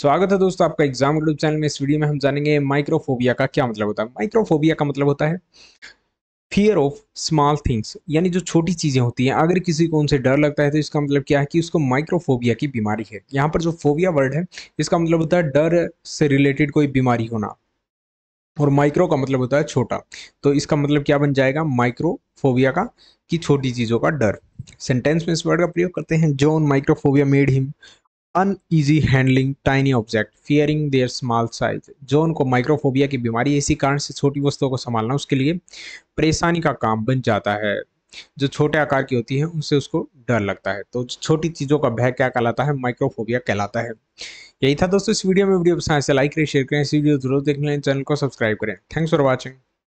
स्वागत है दोस्तों आपका एग्जाम यूट्यूब चैनल में इस वीडियो में हम जानेंगे माइक्रोफोबिया का क्या मतलब होता है माइक्रोफोबिया का मतलब होता है फियर ऑफ स्मॉल थिंग्स यानी जो छोटी चीज़ें होती हैं अगर किसी को उनसे डर लगता है तो इसका मतलब क्या है कि उसको माइक्रोफोबिया की बीमारी है यहाँ पर जो फोबिया वर्ड है इसका मतलब होता है डर से रिलेटेड कोई बीमारी होना और माइक्रो का मतलब होता है छोटा तो इसका मतलब क्या बन जाएगा माइक्रोफोबिया का कि छोटी चीज़ों का डर सेंटेंस में इस वर्ड का प्रयोग करते हैं John microphobia made him uneasy handling tiny object fearing their small size जो उनको माइक्रोफोबिया की बीमारी है इसी कारण से छोटी वस्तुओं को संभालना उसके लिए परेशानी का काम बन जाता है जो छोटे आकार की होती है उनसे उसको डर लगता है तो छोटी चीज़ों का भय क्या कहलाता है माइक्रोफोबिया कहलाता है यही था दोस्तों इस वीडियो में वीडियो पसंद तो से लाइक करें शेयर करें इस वीडियो जरूर देख लें चैनल को सब्सक्राइब करें थैंक्स फॉर वॉचिंग